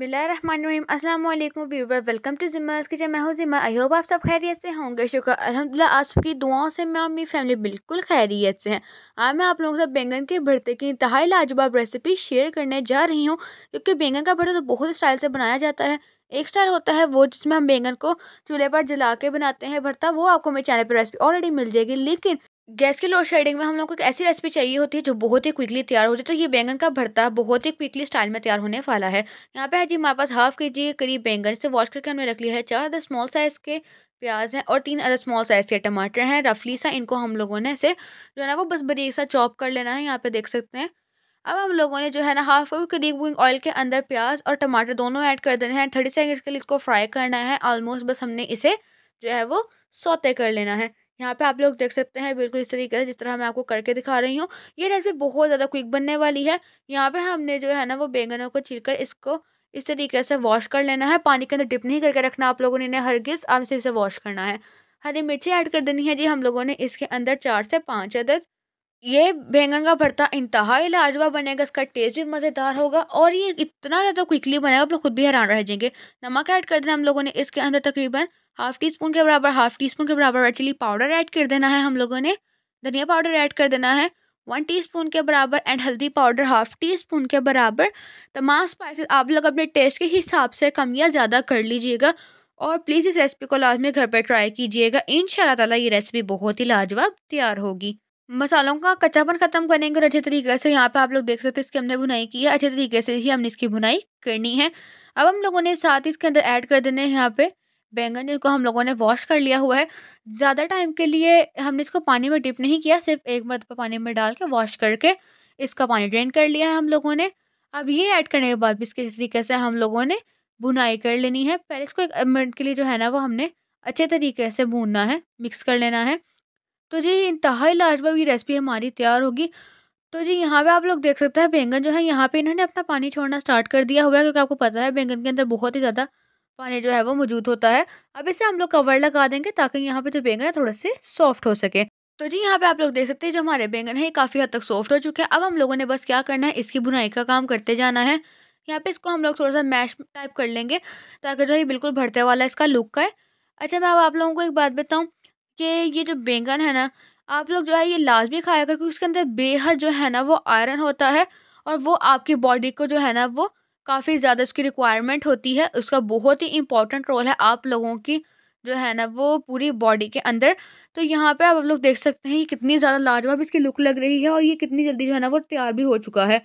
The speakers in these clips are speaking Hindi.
अस्सलाम वालेकुम व्यूवर वेलकम टू जिम्मा जब मैं हूँ जिम्मा आई होप आप सब खैरियत से होंगे शुक्र अल्हम्दुलिल्लाह आज की दुआओं से मैं और मेरी फैमिली बिल्कुल खैरियत से हैं आज मैं आप लोगों के साथ बैंगन के भरते की इंतहाई लाजवाब रेसिपी शेयर करने जा रही हूँ क्योंकि बैंगन का भरता तो बहुत स्टाइल से बनाया जाता है एक स्टाइल होता है वो जिसमें हम बैंगन को चूल्हे पर जला के बनाते हैं भरता वो आपको मेरे चैनल पर रेसिपी ऑलरेडी मिल जाएगी लेकिन गैस की लोड शेडिंग में हम लोग को एक ऐसी रेसिपी चाहिए होती है जो बहुत ही क्विकली तैयार हो जाए तो ये बैंगन का भरता बहुत ही क्विकली स्टाइल में तैयार होने वाला है यहाँ पे है जी हमारे पास हाफ के जी करीब बैंगन इसे वॉश करके हमने रख लिया है चार अदर स्मॉल साइज़ के प्याज हैं और तीन अदर स्मॉल साइज़ के टमाटर हैं रफली सा इनको हम लोगों ने इसे जो है ना वो बस बरीक सा चॉप कर लेना है यहाँ पर देख सकते हैं अब हम लोगों ने जो है ना हाफ कप करीब कुकिंग ऑयल के अंदर प्याज और टमाटर दोनों ऐड कर देने हैं थर्टी सेकेंड के लिए इसको फ्राई करना है ऑलमोस्ट बस हमने इसे जो है वो सौते कर लेना है यहाँ पे आप लोग देख सकते हैं बिल्कुल इस तरीके से जिस तरह मैं आपको करके दिखा रही हूँ ये रेसिपी बहुत ज़्यादा क्विक बनने वाली है यहाँ पे हमने जो है ना वो बैंगनों को कर इसको इस तरीके से वॉश कर लेना है पानी के अंदर डिप नहीं करके रखना आप लोगों ने इन्हें हर हरगिज़ आप सिर्फ इसे वॉश करना है हरी मिर्ची ऐड कर देनी है जी हम लोगों ने इसके अंदर चार से पाँच अदद ये बैंगन का भरता इंतहाई लाजवाब बनेगा इसका टेस्ट भी मज़ेदार होगा और ये इतना ज़्यादा क्विकली बनेगा आप लोग खुद भी हैरान रह जाएंगे नमक ऐड कर देना हम लोगों ने इसके अंदर तकरीबन हाफ़ टी स्पून के बराबर हाफ़ टी स्पून के बराबर रेड चिली पाउडर ऐड कर देना है हम लोगों ने धनिया पाउडर ऐड कर देना है वन स्पून के बराबर एंड हल्दी पाउडर हाफ़ टी स्पून के बराबर तमाम स्पाइसिस आप लोग अपने टेस्ट के हिसाब से कम या ज़्यादा कर लीजिएगा और प्लीज़ इस रेसिपी को लाजमी घर पर ट्राई कीजिएगा इन ताला ये रेसिपी बहुत ही लाजवाब तैयार होगी मसालों का कच्चापन खत्म करेंगे और अच्छे तरीके से यहाँ पे आप लोग देख सकते हैं इसकी हमने बुनाई की है अच्छे तरीके से ही हमने इसकी बुनाई करनी है अब हम लोगों ने साथ ही इसके अंदर ऐड कर देने हैं यहाँ पे बैंगन जिसको हम लोगों ने वॉश कर लिया हुआ है ज़्यादा टाइम के लिए हमने इसको पानी में डिप नहीं किया सिर्फ एक पर पानी में डाल के वॉश करके इसका पानी ड्रेन कर लिया है हम लोगों ने अब ये ऐड करने के बाद भी इसके तरीके से हम लोगों ने बुनाई कर लेनी है पहले इसको एक मिनट के लिए जो है ना वो हमने अच्छे तरीके से भूनना है मिक्स कर लेना है तो जी इंतहाई लाजवाब ये रेसिपी हमारी तैयार होगी तो जी यहाँ पे आप लोग देख सकते हैं बैंगन जो है यहाँ पे इन्होंने अपना पानी छोड़ना स्टार्ट कर दिया हुआ है क्योंकि आपको पता है बैंगन के अंदर बहुत ही ज़्यादा पानी जो है वो मौजूद होता है अब इसे हम लोग कवर लगा देंगे ताकि यहाँ पे जो बैंगन है थोड़े से सॉफ्ट हो सके तो जी यहाँ पे आप लोग देख सकते हैं जो हमारे बैंगन है ये काफ़ी हद तक सॉफ्ट हो चुके हैं अब हम लोगों ने बस क्या करना है इसकी बुनाई का काम करते जाना है यहाँ पे इसको हम लोग थोड़ा सा मैश टाइप कर लेंगे ताकि जो है बिल्कुल भरते वाला इसका लुक का अच्छा मैं अब आप लोगों को एक बात बताऊँ कि ये जो बैंगन है ना आप लोग जो है ये लाजमी खाया करो क्योंकि उसके अंदर बेहद जो है ना वो आयरन होता है और वो आपकी बॉडी को जो है ना वो काफ़ी ज़्यादा उसकी रिक्वायरमेंट होती है उसका बहुत ही इंपॉर्टेंट रोल है आप लोगों की जो है ना वो पूरी बॉडी के अंदर तो यहाँ पे आप लोग देख सकते हैं ये कितनी ज़्यादा लाजवाब इसकी लुक लग रही है और ये कितनी जल्दी जो है ना वो तैयार भी हो चुका है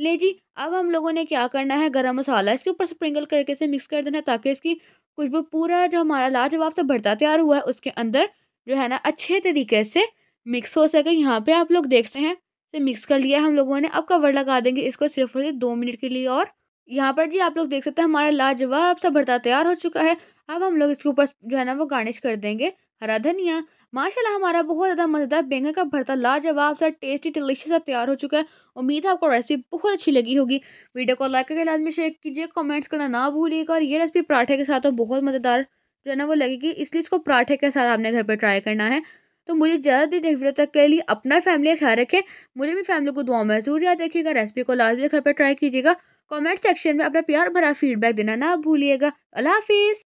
ले जी अब हम लोगों ने क्या करना है गरम मसाला इसके ऊपर स्प्रिंकल करके इसे मिक्स कर देना है ताकि इसकी खुशबू पूरा जो हमारा लाजवाब तो भरता तैयार हुआ है उसके अंदर जो है ना अच्छे तरीके से मिक्स हो सके यहाँ पे आप लोग देखते हैं इसे मिक्स कर लिया हम लोगों ने अब कवर लगा देंगे इसको सिर्फ और सिर्फ दो मिनट के लिए और यहाँ पर जी आप लोग देख सकते हैं हमारा लाजवाब सा भरता तैयार हो चुका है अब हम लोग इसके ऊपर जो है ना वो गार्निश कर देंगे हरा धनिया माशाल्लाह हमारा बहुत ज़्यादा मज़ेदार बैंगन का भरता लाजवाब सा टेस्टी डिलीशियस सा तैयार हो चुका है उम्मीद है आपको रेसिपी बहुत अच्छी लगी होगी वीडियो को लाइक करके लाजमी शेयर कीजिए कमेंट्स करना ना भूलिएगा और ये रेसिपी पराठे के साथ हो बहुत मज़ेदार जो है ना वो लगेगी इसलिए इसको पराठे के साथ आपने घर पर ट्राई करना है तो मुझे ज़्यादा दिन वीडियो तक के लिए अपना फैमिली का ख्याल रखें मुझे भी फैमिली को दुआ में जरूर याद रखिएगा रेसिपी को लाजमी घर पर ट्राई कीजिएगा कमेंट सेक्शन में अपना प्यार भरा फीडबैक देना ना भूलिएगा अल्लाह हाफिज़